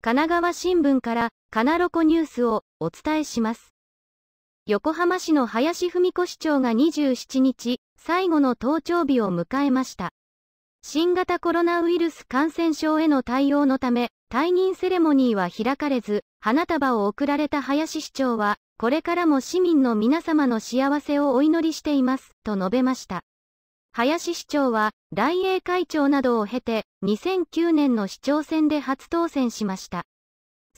神奈川新聞からカナロコニュースをお伝えします。横浜市の林文子市長が27日、最後の登庁日を迎えました。新型コロナウイルス感染症への対応のため、退任セレモニーは開かれず、花束を贈られた林市長は、これからも市民の皆様の幸せをお祈りしています、と述べました。林市長は、大英会長などを経て、2009年の市長選で初当選しました。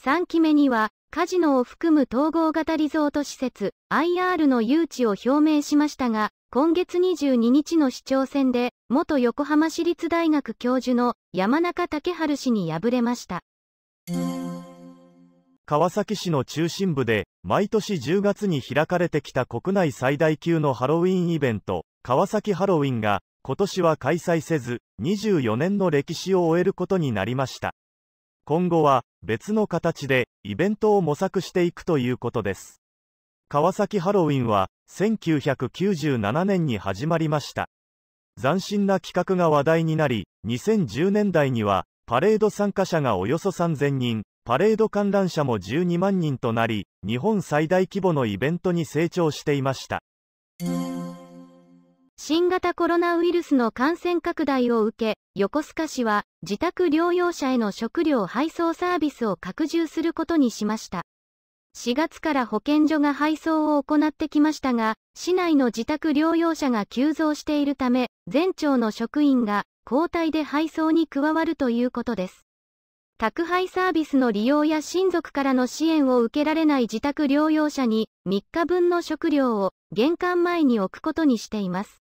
3期目には、カジノを含む統合型リゾート施設、IR の誘致を表明しましたが、今月22日の市長選で、元横浜市立大学教授の山中竹春氏に敗れました。川崎市の中心部で、毎年10月に開かれてきた国内最大級のハロウィンイベント、川崎ハロウィンが今年は開催せず24年の歴史を終えることになりました今後は別の形でイベントを模索していくということです川崎ハロウィンは1997年に始まりました斬新な企画が話題になり2010年代にはパレード参加者がおよそ3000人パレード観覧者も12万人となり日本最大規模のイベントに成長していました。新型コロナウイルスの感染拡大を受け、横須賀市は自宅療養者への食料配送サービスを拡充することにしました。4月から保健所が配送を行ってきましたが、市内の自宅療養者が急増しているため、全庁の職員が交代で配送に加わるということです。宅配サービスの利用や親族からの支援を受けられない自宅療養者に3日分の食料を玄関前に置くことにしています。